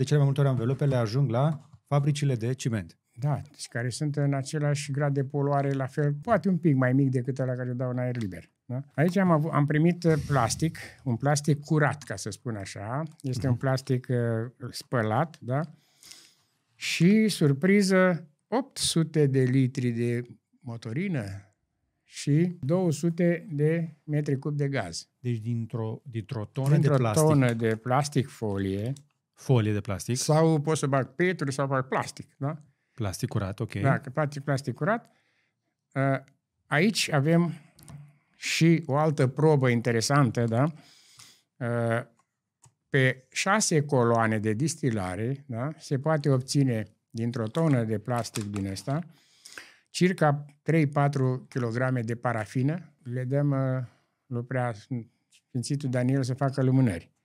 de cele mai multe ori anvelopele ajung la fabricile de ciment. Da, deci care sunt în același grad de poluare, la fel, poate un pic mai mic decât ăla care dau în aer liber. Da? Aici am, avut, am primit uh, plastic, un plastic curat, ca să spun așa. Este un mhm. plastic uh, spălat, da? Și, surpriză, 800 de litri de motorină și 200 de metri cub de gaz. Deci dintr-o, dintr-o tonă dintr-o de plastic. tonă de plastic folie, Folie de plastic. Sau pot să bag pietru sau bag plastic, da? Plastic curat, ok. Da, plastic, plastic curat. Uh, aici avem și o altă probă interesantă, da? Uh, pe șase coloane de distilare, da? Se poate obține dintr-o tonă de plastic din ăsta, circa 3-4 kg de parafină. Le dăm uh, lui prea Sfințitul Daniel să facă lumânări.